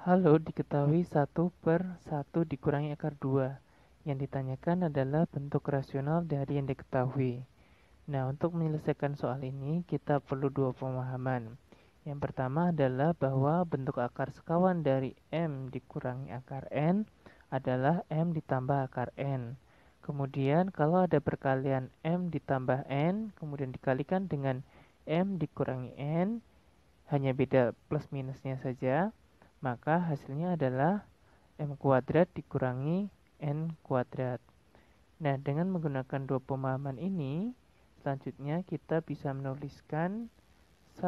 Halo diketahui 1 per 1 dikurangi akar 2. Yang ditanyakan adalah bentuk rasional dari yang diketahui. Nah, untuk menyelesaikan soal ini, kita perlu dua pemahaman. Yang pertama adalah bahwa bentuk akar sekawan dari M dikurangi akar N adalah M ditambah akar N. Kemudian, kalau ada perkalian M ditambah N, kemudian dikalikan dengan M dikurangi N, hanya beda plus minusnya saja maka hasilnya adalah M kuadrat dikurangi N kuadrat. Nah, dengan menggunakan dua pemahaman ini, selanjutnya kita bisa menuliskan 1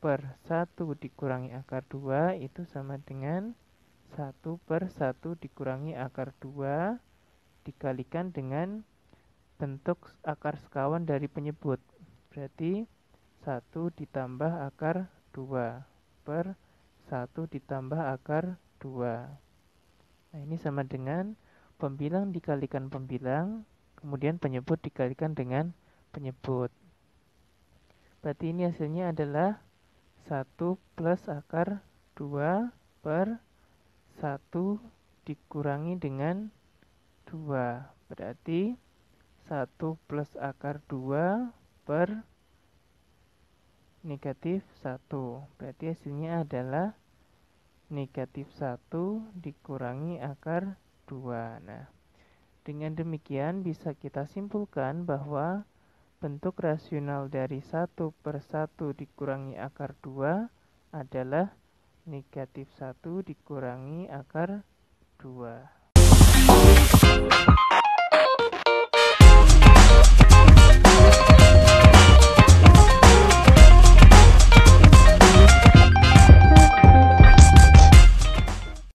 per 1 dikurangi akar 2 itu sama dengan 1 per 1 dikurangi akar 2 dikalikan dengan bentuk akar sekawan dari penyebut. Berarti 1 ditambah akar 2 per 1 ditambah akar 2. Nah, ini sama dengan pembilang dikalikan pembilang, kemudian penyebut dikalikan dengan penyebut. Berarti ini hasilnya adalah 1 plus akar 2 per 1 dikurangi dengan 2. Berarti 1 plus akar 2 per 2 negatif 1 berarti hasilnya adalah negatif 1 dikurangi akar 2 nah dengan demikian bisa kita simpulkan bahwa bentuk rasional dari 1 per 1 dikurangi akar 2 adalah negatif 1 dikurangi akar 2